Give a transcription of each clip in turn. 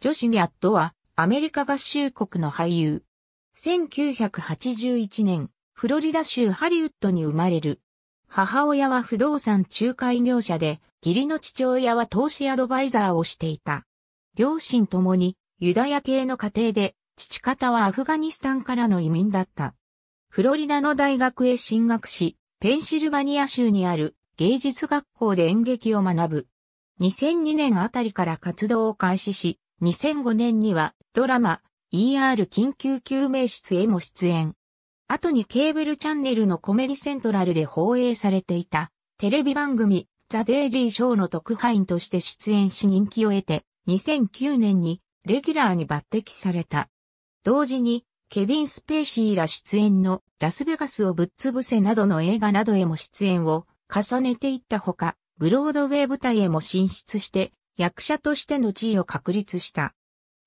ジョシュ・ギャットは、アメリカ合衆国の俳優。1981年、フロリダ州ハリウッドに生まれる。母親は不動産仲介業者で、義理の父親は投資アドバイザーをしていた。両親ともに、ユダヤ系の家庭で、父方はアフガニスタンからの移民だった。フロリダの大学へ進学し、ペンシルバニア州にある芸術学校で演劇を学ぶ。2002年あたりから活動を開始し、2005年にはドラマ ER 緊急救命室へも出演。後にケーブルチャンネルのコメディセントラルで放映されていたテレビ番組ザ・デイリー・ショーの特派員として出演し人気を得て2009年にレギュラーに抜擢された。同時にケビン・スペーシーら出演のラスベガスをぶっ潰せなどの映画などへも出演を重ねていったほか、ブロードウェイ舞台へも進出して役者としての地位を確立した。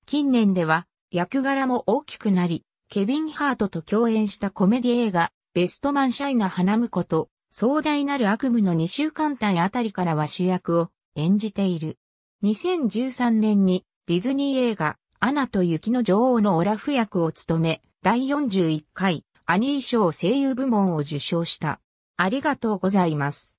近年では役柄も大きくなり、ケビン・ハートと共演したコメディ映画、ベストマン・シャイナ・花婿と、壮大なる悪夢の2週間帯あたりからは主役を演じている。2013年にディズニー映画、アナと雪の女王のオラフ役を務め、第41回アニー賞声優部門を受賞した。ありがとうございます。